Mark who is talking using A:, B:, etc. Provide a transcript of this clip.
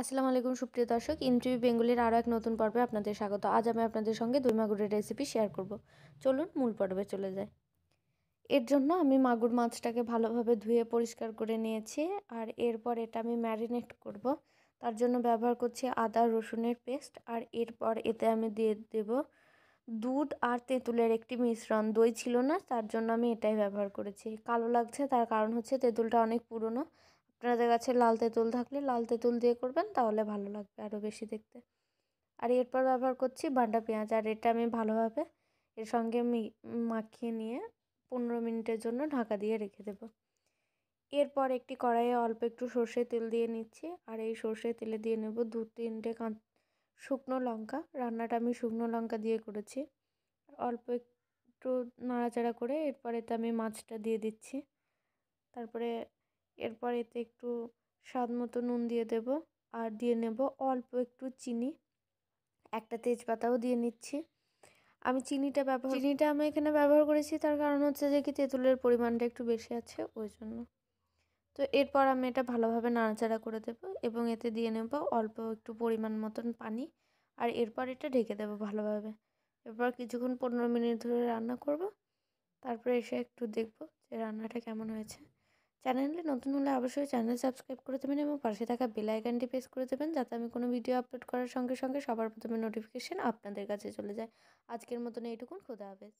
A: আসসালামু আলাইকুম সুপ্রিয় দর্শক ইনটিভি বেঙ্গলির আরও এক নতুন পর্বে আপনাদের স্বাগত আজ আমি আপনাদের সঙ্গে দুই মাগুরের রেসিপি শেয়ার করব চলুন মূল পর্বে চলে যাই এর জন্য আমি মাগুর মাছটাকে ভালোভাবে ধুয়ে পরিষ্কার করে নিয়েছি আর এরপর এটা আমি ম্যারিনেট করব তার জন্য ব্যবহার করছি আদা রসুনের পেস্ট আর এরপর এতে আমি দিয়ে দেব দুধ আর তেঁতুলের একটি মিশ্রণ দই ছিল না তার জন্য আমি এটাই ব্যবহার করেছি কালো লাগছে তার কারণ হচ্ছে তেঁতুলটা অনেক পুরনো আপনাদের কাছে লাল তেঁতুল থাকলে লাল তেঁতুল দিয়ে করবেন তাহলে ভালো লাগবে আরও বেশি দেখতে আর এরপর ব্যবহার করছি বান্ডা পেঁয়াজ আর এটা আমি ভালোভাবে এর সঙ্গে মাখিয়ে নিয়ে পনেরো মিনিটের জন্য ঢাকা দিয়ে রেখে দেব এরপর একটি কড়াইয়ে অল্প একটু সর্ষে তেল দিয়ে নিচ্ছি আর এই সর্ষে তেলে দিয়ে নেব দু তিনটে শুকনো লঙ্কা রান্নাটা আমি শুকনো লঙ্কা দিয়ে করেছি অল্প একটু নাড়াচাড়া করে এরপরে তো আমি মাছটা দিয়ে দিচ্ছি তারপরে এরপর এতে একটু স্বাদ মতো নুন দিয়ে দেব আর দিয়ে নেব অল্প একটু চিনি একটা তেজপাতাও দিয়ে নিচ্ছি আমি চিনিটা ব্যবহার চিনিটা আমি এখানে ব্যবহার করেছি তার কারণ হচ্ছে যে কি তেঁতুলের পরিমাণটা একটু বেশি আছে ওই জন্য তো এরপর আমি এটা ভালোভাবে নাড়াচাড়া করে দেব এবং এতে দিয়ে নেব অল্প একটু পরিমাণ মতন পানি আর এরপর এটা ঢেকে দেবো ভালোভাবে এরপর কিছুক্ষণ পনেরো মিনিট ধরে রান্না করব তারপরে এসে একটু দেখব যে রান্নাটা কেমন হয়েছে চ্যানেলে নতুন হলে অবশ্যই চ্যানেল সাবস্ক্রাইব করে দেবেন এবং পাশে থাকা বেল আইকনটি প্রেস করে দেবেন যাতে আমি কোনো ভিডিও আপলোড করার সঙ্গে সঙ্গে সবার প্রথমে নোটিফিকেশান আপনাদের কাছে চলে যায় আজকের মতন এইটুকুন খোদা হাফেজ